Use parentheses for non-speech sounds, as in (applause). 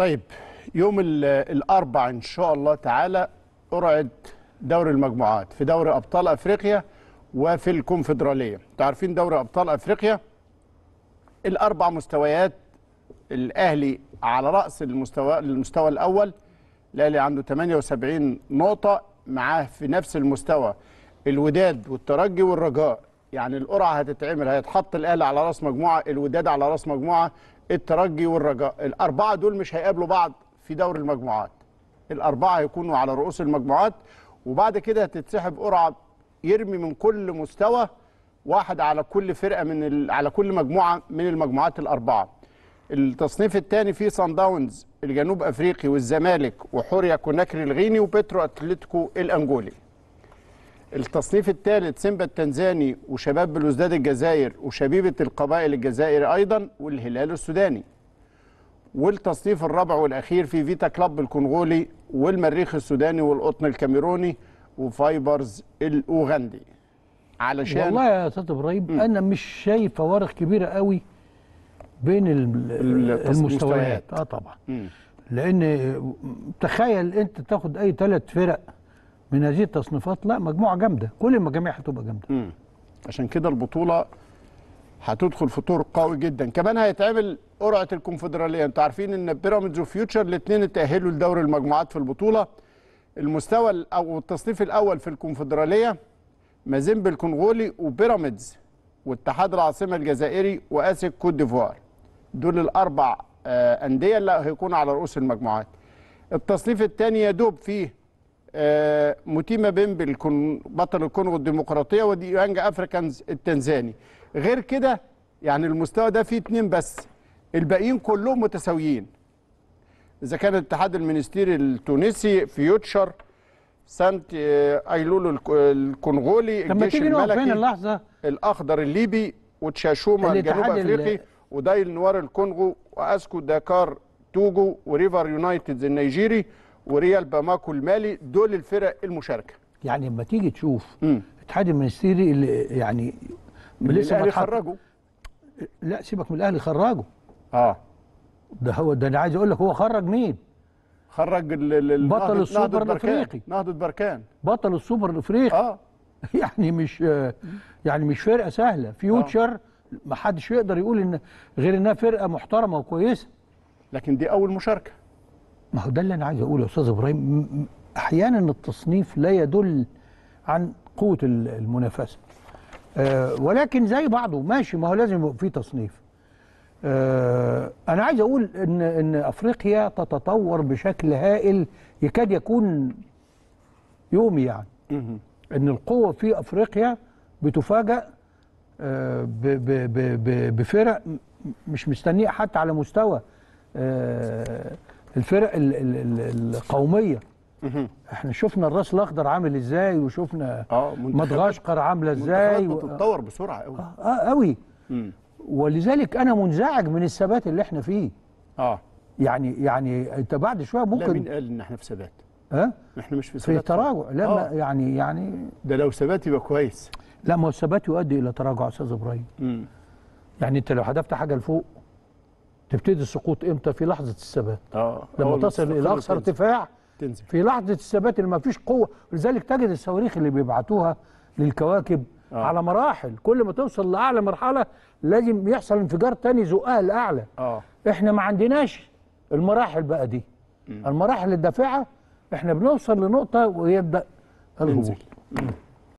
طيب يوم الاربع ان شاء الله تعالى قرعه دوري المجموعات في دوري ابطال افريقيا وفي الكونفدراليه انتوا عارفين دوري ابطال افريقيا الاربع مستويات الاهلي على راس المستوى المستوى الاول الاهلي عنده 78 نقطه معاه في نفس المستوى الوداد والترجي والرجاء يعني القرعه هتتعمل هيتحط الاهلي على راس مجموعه الوداد على راس مجموعه الترجي والرجاء الأربعة دول مش هيقابلوا بعض في دور المجموعات الأربعة هيكونوا على رؤوس المجموعات وبعد كده هتتسحب قرعة يرمي من كل مستوى واحد على كل فرقة من ال... على كل مجموعة من المجموعات الأربعة التصنيف الثاني فيه سان داونز الجنوب أفريقي والزمالك وحوريا كوناكري الغيني وبترو أتلتيكو الأنجولي التصنيف الثالث سيمبا التنزاني وشباب بلوزداد الجزائر وشبيبة القبائل الجزائري أيضا والهلال السوداني والتصنيف الرابع والأخير في فيتا كلاب الكونغولي والمريخ السوداني والقطن الكاميروني وفايبرز الأوغندي علشان والله يا أستاذ إبراهيم أنا مش شايف فوارق كبيرة قوي بين المستويات اه طبعا مم. لأن تخيل أنت تاخد أي ثلاث فرق من هذه التصنيفات لا مجموعه جامده كل المجاميع هتبقى جامده امم عشان كده البطوله هتدخل في طور قوي جدا كمان هيتعمل قرعه الكونفدراليه انتوا عارفين ان بيراميدز وفيوتشر الاثنين اتاهلوا لدوري المجموعات في البطوله المستوى او التصنيف الاول في الكونفدراليه مازيمب الكونغولي وبيراميدز واتحاد العاصمه الجزائري واسك كوت ديفوار دول الاربع آه، انديه اللي هيكونوا على رؤوس المجموعات التصنيف الثاني يا دوب فيه آه، موتيما بيمبل بطل الكونغو الديمقراطيه ودي يانجا افريكانز التنزاني غير كده يعني المستوى ده فيه اتنين بس الباقيين كلهم متساويين اذا كان الاتحاد المنستيري التونسي فيوتشر سانت آه، ايلولو الكونغولي الجيش الملكي اللحظه الاخضر الليبي وتشاشوما الجنوب افريقي ودايل نوار الكونغو واسكو داكار توجو وريفر يونايتد النيجيري وريال باماكو المالي دول الفرق المشاركه يعني لما تيجي تشوف اتحاد المنستيري اللي يعني اللي لسه الاهلي خرجه لا سيبك من الاهلي خرجه اه ده هو ده انا عايز اقول لك هو خرج مين خرج بطل السوبر الافريقي نهضه بركان بطل السوبر الافريقي اه (laughs) يعني مش يعني مش فرقه سهله فيوتشر آه. ما حدش يقدر يقول ان غير انها فرقه محترمه وكويسه لكن دي اول مشاركه ما هو ده اللي انا عايز اقوله يا استاذ ابراهيم احيانا التصنيف لا يدل عن قوه المنافسه أه ولكن زي بعضه ماشي ما هو لازم يبقى تصنيف أه انا عايز اقول ان ان افريقيا تتطور بشكل هائل يكاد يكون يومي يعني ان القوه في افريقيا بتفاجأ أه بفرق مش مستنيه حتى على مستوى أه الفرق القوميه احنا شفنا الراس الاخضر عامل ازاي وشفنا آه مدغشقر عامله ازاي بتتطور بسرعه قوي اه قوي آه ولذلك انا منزعج من الثبات اللي احنا فيه اه يعني يعني انت بعد شويه ممكن لا مين قال ان احنا في ثبات ها أه؟ احنا مش في ثبات في تراجع لا آه. يعني يعني ده لو ثبات يبقى كويس لا ما هو الثبات يؤدي الى تراجع يا استاذ ابراهيم يعني انت لو حذفت حاجه لفوق تبتدي السقوط امتى في لحظه الثبات اه لما تصل الى اقصى ارتفاع تنزل في لحظه الثبات اللي ما فيش قوه لذلك تجد الصواريخ اللي بيبعتوها للكواكب آه. على مراحل كل ما توصل لاعلى مرحله لازم يحصل انفجار تاني زقها آه لاعلى آه. احنا ما عندناش المراحل بقى دي المراحل الدافعه احنا بنوصل لنقطه ويبدا الهبوط